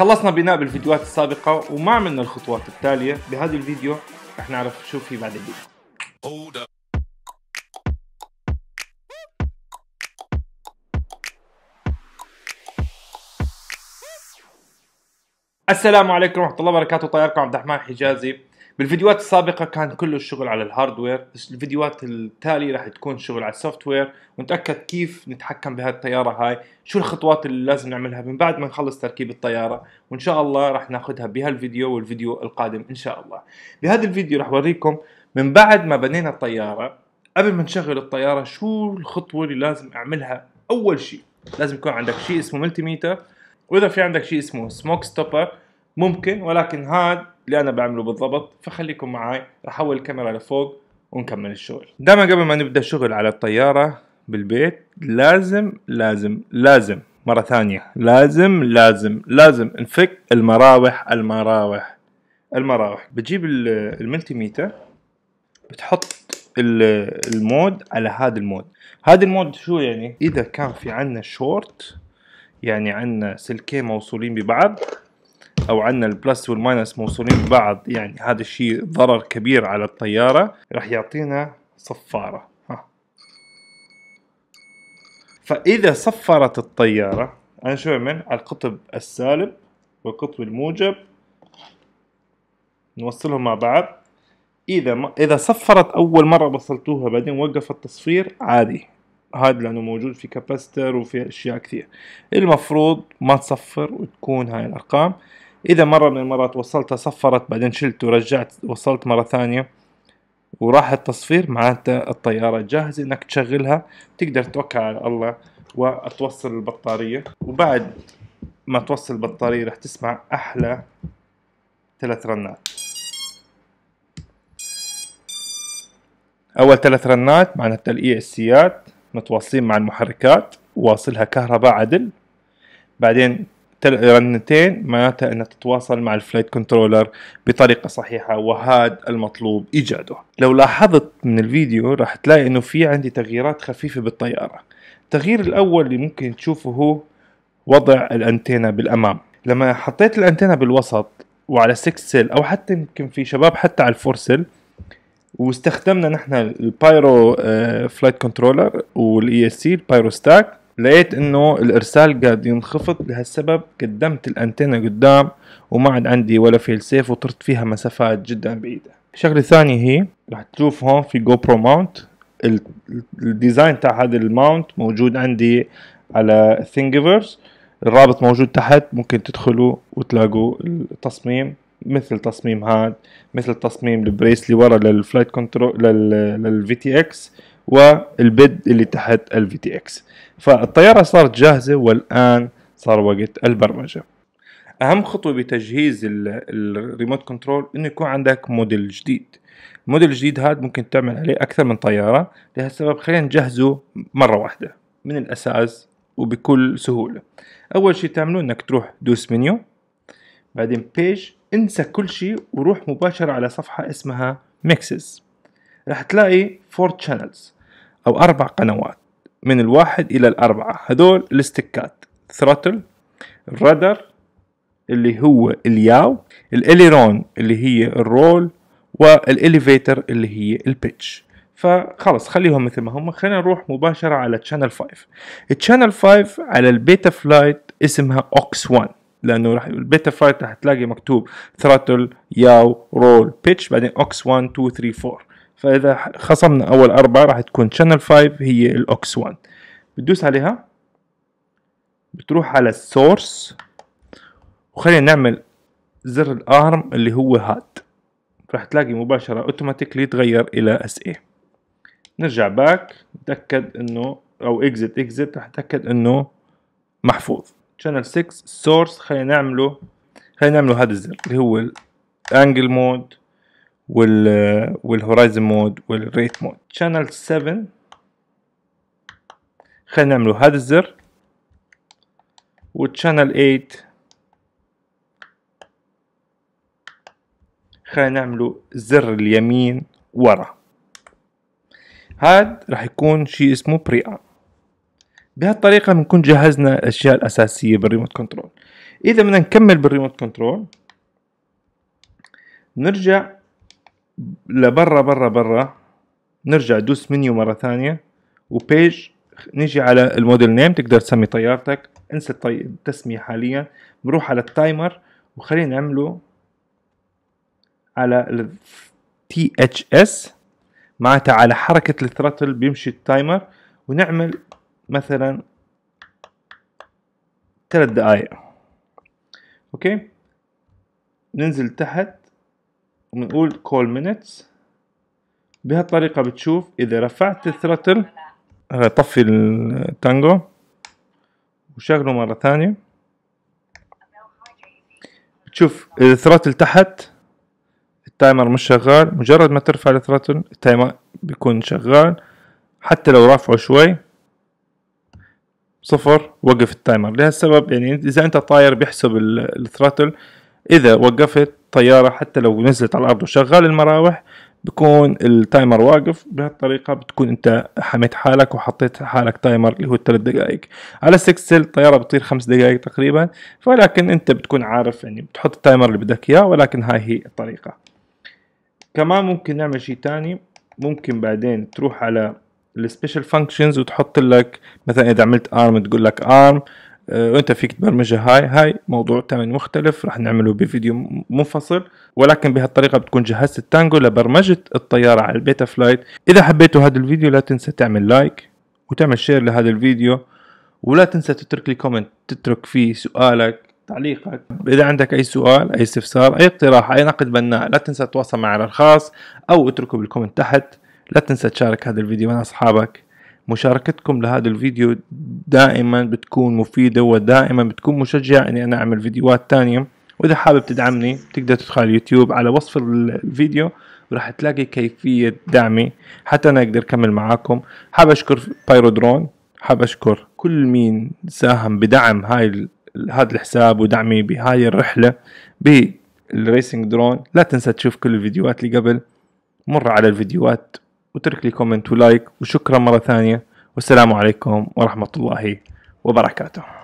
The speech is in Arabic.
خلصنا بناء بالفيديوهات السابقة وما عملنا الخطوات التالية بهذا الفيديو رح نعرف شو في بعد الفيديو السلام عليكم ورحمة الله وبركاته طياركم عبد الرحمن حجازي بالفيديوهات السابقه كان كله الشغل على الهاردوير بس الفيديوهات التاليه راح تكون شغل على السوفت وير ونتاكد كيف نتحكم بهالطياره هاي شو الخطوات اللي لازم نعملها من بعد ما نخلص تركيب الطياره وان شاء الله راح ناخذها بهالفيديو والفيديو القادم ان شاء الله بهذا الفيديو راح اوريكم من بعد ما بنينا الطياره قبل ما نشغل الطياره شو الخطوه اللي لازم اعملها اول شيء لازم يكون عندك شيء اسمه ملتيميتر واذا في عندك شيء اسمه سموك ستوبر ممكن ولكن هذا اللي انا بعمله بالضبط فخليكم معي رح احول الكاميرا لفوق ونكمل الشغل دائما قبل ما نبدا شغل على الطياره بالبيت لازم لازم لازم مرة ثانية لازم لازم لازم نفك المراوح المراوح المراوح بتجيب الملتيميتر بتحط المود على هذا المود هذا المود شو يعني اذا كان في عنا شورت يعني عنا سلكين موصولين ببعض او عندنا البلس والماينس موصولين ببعض يعني هذا الشيء ضرر كبير على الطياره راح يعطينا صفاره ها. فاذا صفرت الطياره انا شو اعمل القطب السالب والقطب الموجب نوصلهم مع بعض اذا ما اذا صفرت اول مره وصلتوها بعدين وقف التصفير عادي هذا لانه موجود في كاباستر وفي اشياء كثير المفروض ما تصفر وتكون هاي الارقام اذا مره من المرات وصلتها صفرت بعدين شلت ورجعت وصلت مره ثانيه وراح التصفير معناته الطيارة جاهزة انك تشغلها تقدر توكل على الله وتوصل البطارية وبعد ما توصل البطارية راح تسمع احلى ثلاث رنات اول ثلاث رنات معناتها الاي اسيات متواصلين مع المحركات واصلها كهرباء عدل بعدين رنتين معناتها انك تتواصل مع الفلايت كنترولر بطريقه صحيحه وهذا المطلوب ايجاده لو لاحظت من الفيديو راح تلاقي انه في عندي تغييرات خفيفه بالطياره التغيير الاول اللي ممكن تشوفه هو وضع الانتينا بالامام لما حطيت الانتينا بالوسط وعلى 6 سيل او حتى يمكن في شباب حتى على 4 سيل واستخدمنا نحن البايرو فلايت كنترولر والاي اس سي البايرو ستاك لقيت انه الارسال قاعد ينخفض لهالسبب قدمت الانتنه قدام وما عاد عندي ولا فيل سيف وطرت فيها مسافات جدا بعيده الشغله الثانيه هي راح تشوف هون في جو برو ماونت الديزاين تاع هذا الماونت موجود عندي على ثينجيفرز الرابط موجود تحت ممكن تدخلوا وتلاقوا التصميم مثل تصميم هاد مثل تصميم البريس اللي ورا للفلايت كنترول للفي تي اكس والبد اللي تحت ال VTX فالطيارة صارت جاهزة والآن صار وقت البرمجة أهم خطوة بتجهيز الريموت كنترول إنه يكون عندك موديل جديد الموديل الجديد هذا ممكن تعمل عليه أكثر من طيارة لهالسبب خلينا نجهزه مرة واحدة من الأساس وبكل سهولة أول شيء تعمله إنك تروح دوس منيو بعدين بيج انسى كل شيء وروح مباشرة على صفحة اسمها ميكسز راح تلاقي فور شانلز أو أربع قنوات من الواحد إلى الأربعة هذول الاستكات ثروتل الرادر اللي هو الياو الإليرون اللي هي الرول والإليفيتر اللي هي البيتش فخلص خليهم مثل ما هم خلينا نروح مباشرة على تشانل 5 التشانل 5 على البيتا فلايت اسمها اوكس 1 لانه راح البيتا فلايت راح تلاقي مكتوب ثراتل ياو رول بيتش بعدين اوكس 1 2 3 4 فاذا خصمنا اول اربعه راح تكون شانل 5 هي الاوكس 1 بتدوس عليها بتروح على السورس وخلينا نعمل زر الارم اللي هو هاد راح تلاقي مباشرة اوتوماتيكلي تغير الى اس اي نرجع باك نتأكد انه او اكزت اكزت راح نتأكد انه محفوظ شانل 6 سورس خلينا نعمله خلينا نعمله هذا الزر اللي هو الانجل مود وال والهورايزن مود والريت مود شانل 7 خلينا نعمله هذا الزر والشانل 8 خلينا نعمله زر اليمين ورا هاد راح يكون شيء اسمه بري ام بهالطريقة بنكون جهزنا الأشياء الأساسية بالريموت كنترول إذا بدنا نكمل بالريموت كنترول نرجع لبرا برا برا نرجع دوس منيو مرة ثانية وبيج نيجي على الموديل نيم تقدر تسمي طيارتك انسى التسمية حاليا بروح على التايمر وخلينا نعمله على ال اس معناتها على حركة الثراتل بيمشي التايمر ونعمل مثلا ثلاث دقائق اوكي ننزل تحت وبنقول call minutes بهالطريقة بتشوف إذا رفعت الثرتل طفي التانجو وشغله مرة ثانية بتشوف الثرتل تحت التايمر مش شغال مجرد ما ترفع الثرتل التايمر بيكون شغال حتى لو رافعه شوي صفر وقف التايمر لهالسبب يعني اذا انت طاير بيحسب الثراتل اذا وقفت طيارة حتى لو نزلت على الارض وشغال المراوح بكون التايمر واقف بهالطريقة بتكون انت حميت حالك وحطيت حالك تايمر اللي هو الثلاث دقائق على سكسل سيل الطيارة بتطير خمس دقائق تقريبا ولكن انت بتكون عارف يعني بتحط التايمر اللي بدك اياه ولكن هاي هي الطريقة كمان ممكن نعمل شيء تاني ممكن بعدين تروح على السبيشال فانكشنز وتحط لك مثلا اذا عملت ارم تقول لك ارم أه، وانت فيك تبرمجها هاي هاي موضوع ثاني مختلف راح نعمله بفيديو منفصل ولكن بهالطريقه بتكون جهزت التانجو لبرمجه الطياره على البيتا فلايت اذا حبيتوا هذا الفيديو لا تنسى تعمل لايك وتعمل شير لهذا الفيديو ولا تنسى تترك لي كومنت تترك فيه سؤالك تعليقك اذا عندك اي سؤال اي استفسار اي اقتراح اي نقد بناء لا تنسى تتواصل معي على الخاص او اتركه بالكومنت تحت لا تنسى تشارك هذا الفيديو مع اصحابك مشاركتكم لهذا الفيديو دائما بتكون مفيدة ودائما بتكون مشجعة اني انا اعمل فيديوهات تانية واذا حابب تدعمني بتقدر تدخل اليوتيوب على وصف الفيديو وراح تلاقي كيفية دعمي حتى انا اقدر اكمل معاكم حاب اشكر بايرو درون حاب اشكر كل مين ساهم بدعم هاي هذا الحساب ودعمي بهاي الرحلة بالريسنج درون لا تنسى تشوف كل الفيديوهات اللي قبل مر على الفيديوهات وترك لي كومنت ولايك وشكرا مرة ثانية والسلام عليكم ورحمة الله وبركاته